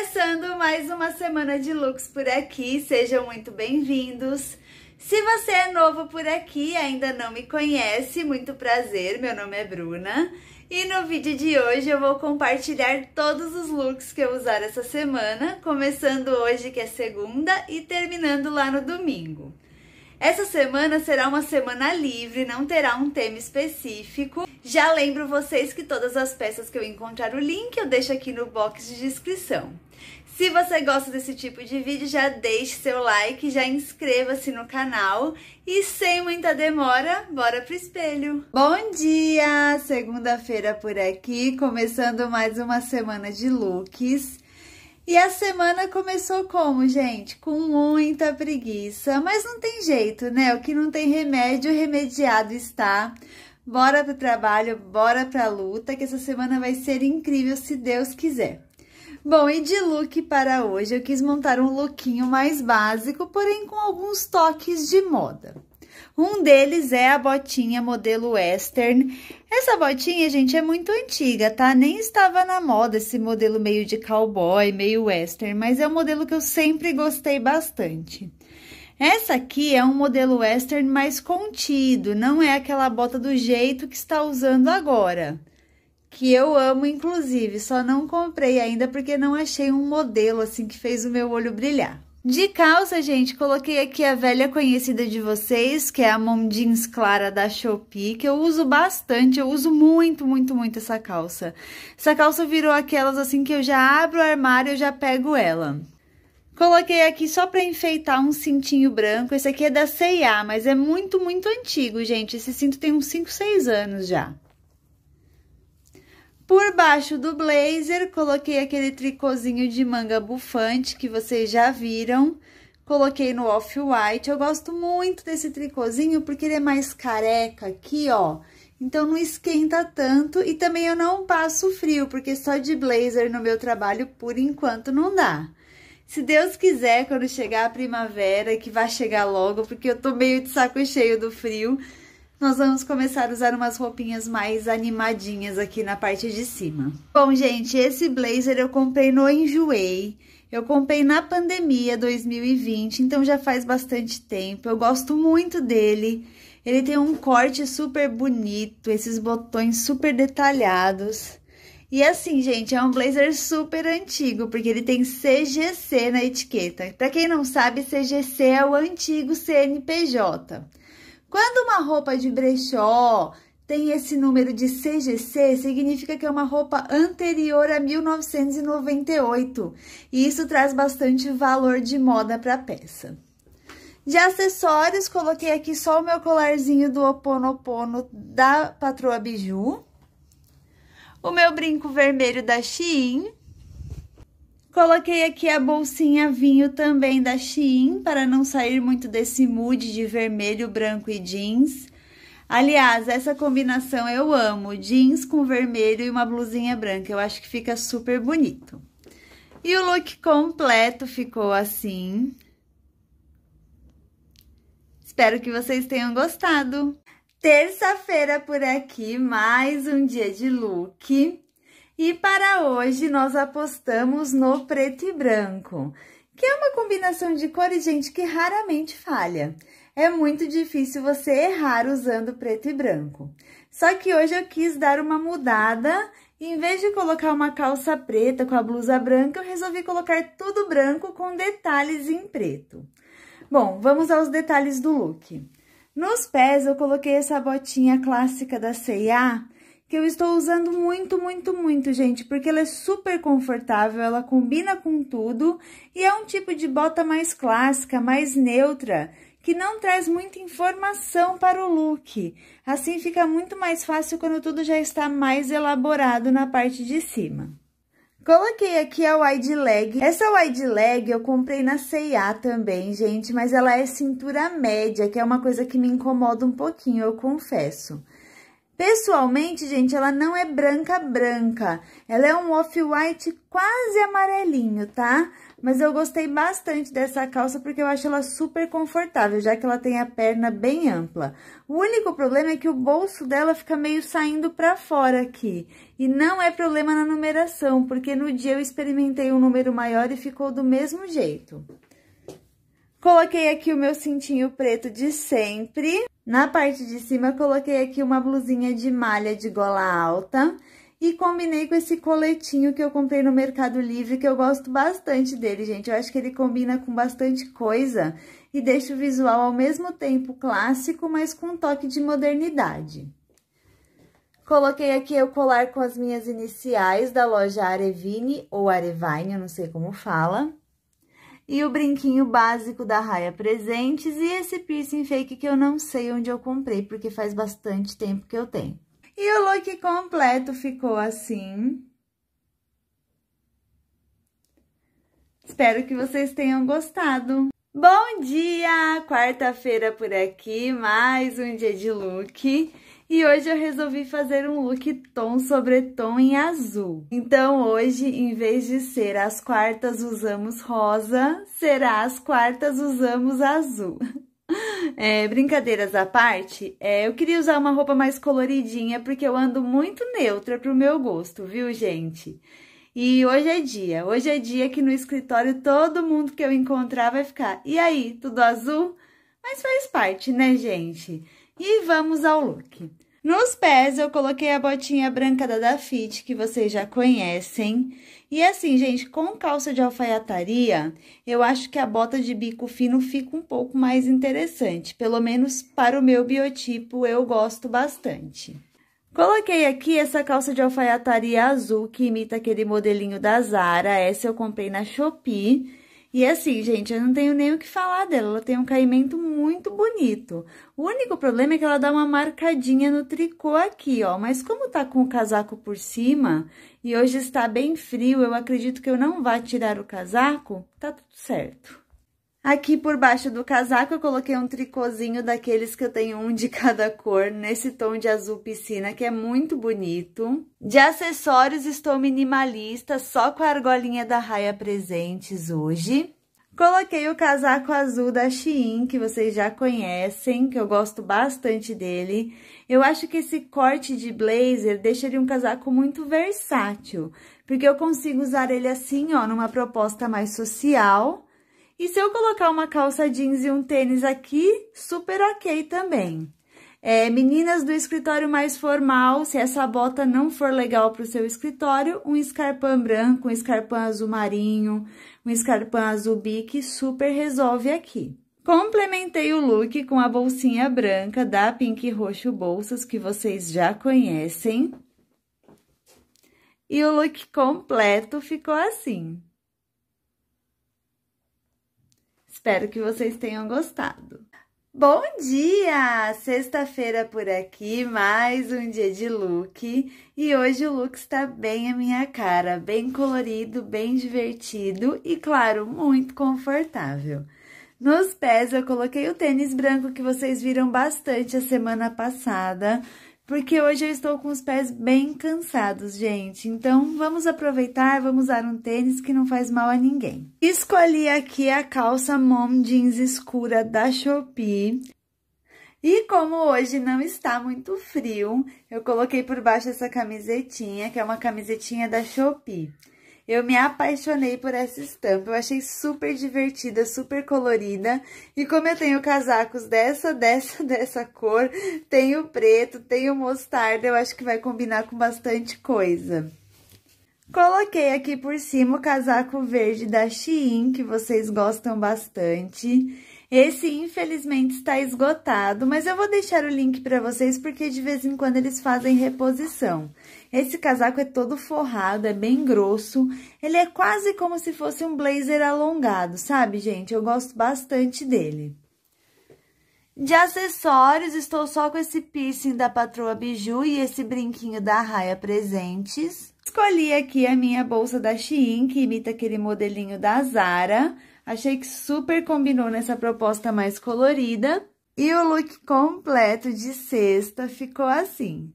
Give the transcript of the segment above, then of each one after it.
Começando mais uma semana de looks por aqui, sejam muito bem-vindos. Se você é novo por aqui e ainda não me conhece, muito prazer, meu nome é Bruna. E no vídeo de hoje eu vou compartilhar todos os looks que eu usar essa semana, começando hoje que é segunda e terminando lá no domingo. Essa semana será uma semana livre, não terá um tema específico. Já lembro vocês que todas as peças que eu encontrar o link eu deixo aqui no box de descrição. Se você gosta desse tipo de vídeo, já deixe seu like, já inscreva-se no canal e sem muita demora, bora pro espelho. Bom dia! Segunda-feira por aqui, começando mais uma semana de looks. E a semana começou como, gente? Com muita preguiça, mas não tem jeito, né? O que não tem remédio, remediado está. Bora pro trabalho, bora pra luta, que essa semana vai ser incrível se Deus quiser. Bom, e de look para hoje, eu quis montar um lookinho mais básico, porém com alguns toques de moda. Um deles é a botinha modelo western. Essa botinha, gente, é muito antiga, tá? Nem estava na moda esse modelo meio de cowboy, meio western, mas é um modelo que eu sempre gostei bastante. Essa aqui é um modelo western mais contido, não é aquela bota do jeito que está usando agora. Que eu amo, inclusive, só não comprei ainda porque não achei um modelo assim que fez o meu olho brilhar. De calça, gente, coloquei aqui a velha conhecida de vocês, que é a mom jeans clara da Shopee, que eu uso bastante, eu uso muito, muito, muito essa calça. Essa calça virou aquelas assim que eu já abro o armário e já pego ela. Coloquei aqui só para enfeitar um cintinho branco, esse aqui é da C&A, mas é muito, muito antigo, gente, esse cinto tem uns 5, 6 anos já. Por baixo do blazer, coloquei aquele tricôzinho de manga bufante que vocês já viram. Coloquei no off-white. Eu gosto muito desse tricôzinho porque ele é mais careca aqui, ó. Então, não esquenta tanto e também eu não passo frio, porque só de blazer no meu trabalho, por enquanto, não dá. Se Deus quiser, quando chegar a primavera, que vai chegar logo, porque eu tô meio de saco cheio do frio, nós vamos começar a usar umas roupinhas mais animadinhas aqui na parte de cima. Bom, gente, esse blazer eu comprei no Enjoei. Eu comprei na pandemia 2020, então já faz bastante tempo. Eu gosto muito dele. Ele tem um corte super bonito, esses botões super detalhados. E assim, gente, é um blazer super antigo, porque ele tem CGC na etiqueta. Para quem não sabe, CGC é o antigo CNPJ. Quando uma roupa de brechó tem esse número de CGC, significa que é uma roupa anterior a 1998. E isso traz bastante valor de moda para a peça. De acessórios, coloquei aqui só o meu colarzinho do Oponopono da Patroa Biju. O meu brinco vermelho da Shein. Coloquei aqui a bolsinha vinho também da Shein, para não sair muito desse mood de vermelho, branco e jeans. Aliás, essa combinação eu amo, jeans com vermelho e uma blusinha branca, eu acho que fica super bonito. E o look completo ficou assim. Espero que vocês tenham gostado. Terça-feira por aqui, mais um dia de look. E para hoje nós apostamos no preto e branco, que é uma combinação de cores, gente, que raramente falha. É muito difícil você errar usando preto e branco. Só que hoje eu quis dar uma mudada em vez de colocar uma calça preta com a blusa branca, eu resolvi colocar tudo branco com detalhes em preto. Bom, vamos aos detalhes do look. Nos pés, eu coloquei essa botinha clássica da C&A, que eu estou usando muito, muito, muito, gente, porque ela é super confortável, ela combina com tudo e é um tipo de bota mais clássica, mais neutra, que não traz muita informação para o look. Assim fica muito mais fácil quando tudo já está mais elaborado na parte de cima. Coloquei aqui a wide leg. Essa wide leg eu comprei na C&A também, gente, mas ela é cintura média, que é uma coisa que me incomoda um pouquinho, eu confesso. Pessoalmente, gente, ela não é branca branca. Ela é um off-white quase amarelinho, tá? Mas eu gostei bastante dessa calça porque eu acho ela super confortável, já que ela tem a perna bem ampla. O único problema é que o bolso dela fica meio saindo pra fora aqui. E não é problema na numeração, porque no dia eu experimentei um número maior e ficou do mesmo jeito. Coloquei aqui o meu cintinho preto de sempre. Na parte de cima, coloquei aqui uma blusinha de malha de gola alta. E combinei com esse coletinho que eu comprei no Mercado Livre, que eu gosto bastante dele, gente. Eu acho que ele combina com bastante coisa e deixa o visual ao mesmo tempo clássico, mas com um toque de modernidade. Coloquei aqui o colar com as minhas iniciais da loja Arevine ou Arevine, eu não sei como fala e o brinquinho básico da Raia Presentes e esse piercing fake que eu não sei onde eu comprei, porque faz bastante tempo que eu tenho. E o look completo ficou assim. Espero que vocês tenham gostado. Bom dia! Quarta-feira por aqui, mais um dia de look. E hoje eu resolvi fazer um look tom sobre tom em azul. Então hoje, em vez de ser as quartas usamos rosa, será as quartas usamos azul. É, brincadeiras à parte, é, eu queria usar uma roupa mais coloridinha porque eu ando muito neutra pro meu gosto, viu gente? E hoje é dia, hoje é dia que no escritório todo mundo que eu encontrar vai ficar. E aí, tudo azul? Mas faz parte, né, gente? E vamos ao look. Nos pés eu coloquei a botinha branca da Dafit, que vocês já conhecem. E assim, gente, com calça de alfaiataria, eu acho que a bota de bico fino fica um pouco mais interessante. Pelo menos para o meu biotipo, eu gosto bastante. Coloquei aqui essa calça de alfaiataria azul, que imita aquele modelinho da Zara. Essa eu comprei na Shopee. E assim, gente, eu não tenho nem o que falar dela, ela tem um caimento muito bonito. O único problema é que ela dá uma marcadinha no tricô aqui, ó. Mas como tá com o casaco por cima e hoje está bem frio, eu acredito que eu não vá tirar o casaco, tá tudo certo. Aqui por baixo do casaco eu coloquei um tricôzinho daqueles que eu tenho um de cada cor, nesse tom de azul piscina, que é muito bonito. De acessórios estou minimalista, só com a argolinha da raia presentes hoje. Coloquei o casaco azul da Shein, que vocês já conhecem, que eu gosto bastante dele. Eu acho que esse corte de blazer deixa ele um casaco muito versátil, porque eu consigo usar ele assim, ó, numa proposta mais social e se eu colocar uma calça jeans e um tênis aqui, super ok também. É, meninas do escritório mais formal, se essa bota não for legal para o seu escritório, um escarpão branco, um escarpão azul marinho, um escarpão azul bique, super resolve aqui. Complementei o look com a bolsinha branca da Pink Roxo Bolsas, que vocês já conhecem. E o look completo ficou assim. Espero que vocês tenham gostado. Bom dia! Sexta-feira por aqui, mais um dia de look. E hoje o look está bem a minha cara, bem colorido, bem divertido e, claro, muito confortável. Nos pés eu coloquei o tênis branco que vocês viram bastante a semana passada, porque hoje eu estou com os pés bem cansados, gente. Então, vamos aproveitar, vamos usar um tênis que não faz mal a ninguém. Escolhi aqui a calça Mom Jeans escura da Shopee. E como hoje não está muito frio, eu coloquei por baixo essa camisetinha, que é uma camisetinha da Shopee. Eu me apaixonei por essa estampa, eu achei super divertida, super colorida. E como eu tenho casacos dessa, dessa, dessa cor, tenho preto, tenho mostarda, eu acho que vai combinar com bastante coisa. Coloquei aqui por cima o casaco verde da Shein, que vocês gostam bastante. Esse, infelizmente, está esgotado, mas eu vou deixar o link para vocês porque de vez em quando eles fazem reposição. Esse casaco é todo forrado, é bem grosso, ele é quase como se fosse um blazer alongado, sabe, gente? Eu gosto bastante dele. De acessórios, estou só com esse piercing da Patroa Biju e esse brinquinho da Raia Presentes. Escolhi aqui a minha bolsa da Shein, que imita aquele modelinho da Zara. Achei que super combinou nessa proposta mais colorida. E o look completo de sexta ficou assim.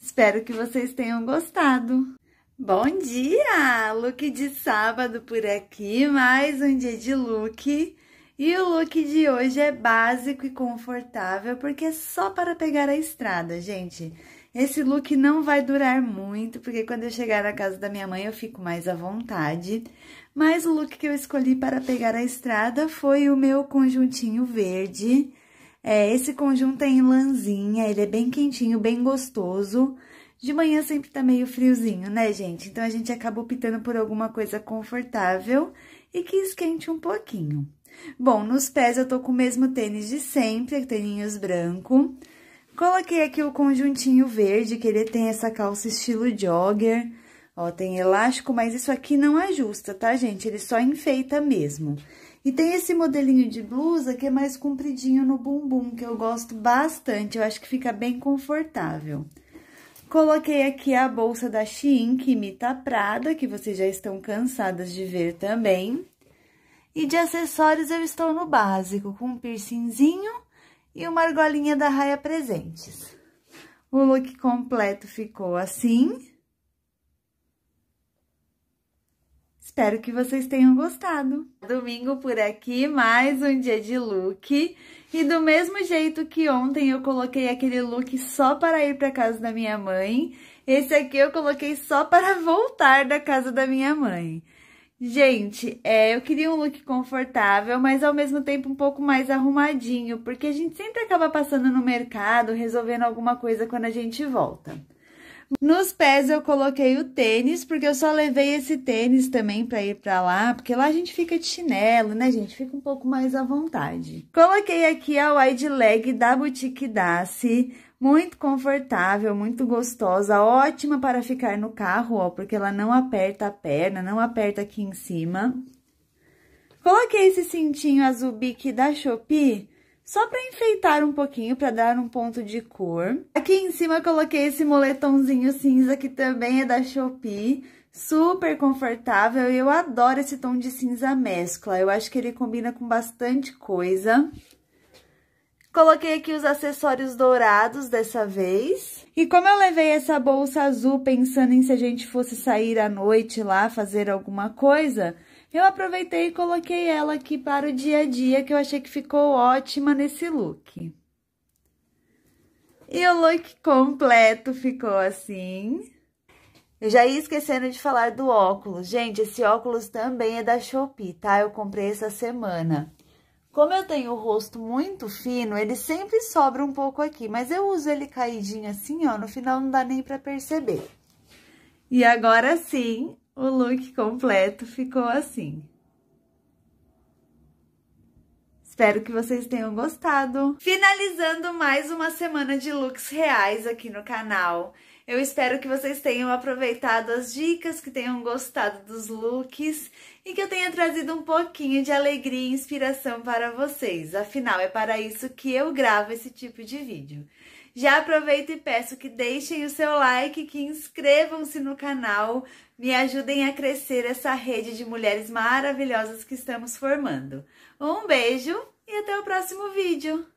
Espero que vocês tenham gostado. Bom dia! Look de sábado por aqui, mais um dia de look. E o look de hoje é básico e confortável, porque é só para pegar a estrada, gente. Esse look não vai durar muito, porque quando eu chegar na casa da minha mãe eu fico mais à vontade. Mas o look que eu escolhi para pegar a estrada foi o meu conjuntinho verde. É, esse conjunto é em lãzinha, ele é bem quentinho, bem gostoso. De manhã sempre tá meio friozinho, né, gente? Então a gente acaba optando por alguma coisa confortável e que esquente um pouquinho. Bom, nos pés eu tô com o mesmo tênis de sempre, tênis branco. Coloquei aqui o conjuntinho verde, que ele tem essa calça estilo jogger. Ó, tem elástico, mas isso aqui não ajusta, é tá, gente? Ele só enfeita mesmo. E tem esse modelinho de blusa que é mais compridinho no bumbum, que eu gosto bastante. Eu acho que fica bem confortável. Coloquei aqui a bolsa da Shein, que imita a Prada, que vocês já estão cansadas de ver também. E de acessórios eu estou no básico, com um piercingzinho e uma argolinha da Raia Presentes. O look completo ficou assim. Espero que vocês tenham gostado. Domingo por aqui, mais um dia de look. E do mesmo jeito que ontem eu coloquei aquele look só para ir para casa da minha mãe, esse aqui eu coloquei só para voltar da casa da minha mãe. Gente, é, eu queria um look confortável, mas ao mesmo tempo um pouco mais arrumadinho, porque a gente sempre acaba passando no mercado, resolvendo alguma coisa quando a gente volta. Nos pés eu coloquei o tênis, porque eu só levei esse tênis também para ir para lá, porque lá a gente fica de chinelo, né, gente? Fica um pouco mais à vontade. Coloquei aqui a wide leg da Boutique Daci, muito confortável, muito gostosa, ótima para ficar no carro, ó, porque ela não aperta a perna, não aperta aqui em cima. Coloquei esse cintinho azul bique da Shopee só para enfeitar um pouquinho, para dar um ponto de cor. Aqui em cima coloquei esse moletomzinho cinza que também é da Shopee, super confortável e eu adoro esse tom de cinza mescla. Eu acho que ele combina com bastante coisa. Coloquei aqui os acessórios dourados dessa vez. E como eu levei essa bolsa azul pensando em se a gente fosse sair à noite lá fazer alguma coisa, eu aproveitei e coloquei ela aqui para o dia a dia, que eu achei que ficou ótima nesse look. E o look completo ficou assim. Eu já ia esquecendo de falar do óculos. Gente, esse óculos também é da Shopee, tá? Eu comprei essa semana. Como eu tenho o rosto muito fino, ele sempre sobra um pouco aqui, mas eu uso ele caidinho assim, ó, no final não dá nem pra perceber. E agora sim, o look completo ficou assim. Espero que vocês tenham gostado. Finalizando mais uma semana de looks reais aqui no canal. Eu espero que vocês tenham aproveitado as dicas, que tenham gostado dos looks e que eu tenha trazido um pouquinho de alegria e inspiração para vocês. Afinal, é para isso que eu gravo esse tipo de vídeo. Já aproveito e peço que deixem o seu like, que inscrevam-se no canal, me ajudem a crescer essa rede de mulheres maravilhosas que estamos formando. Um beijo e até o próximo vídeo!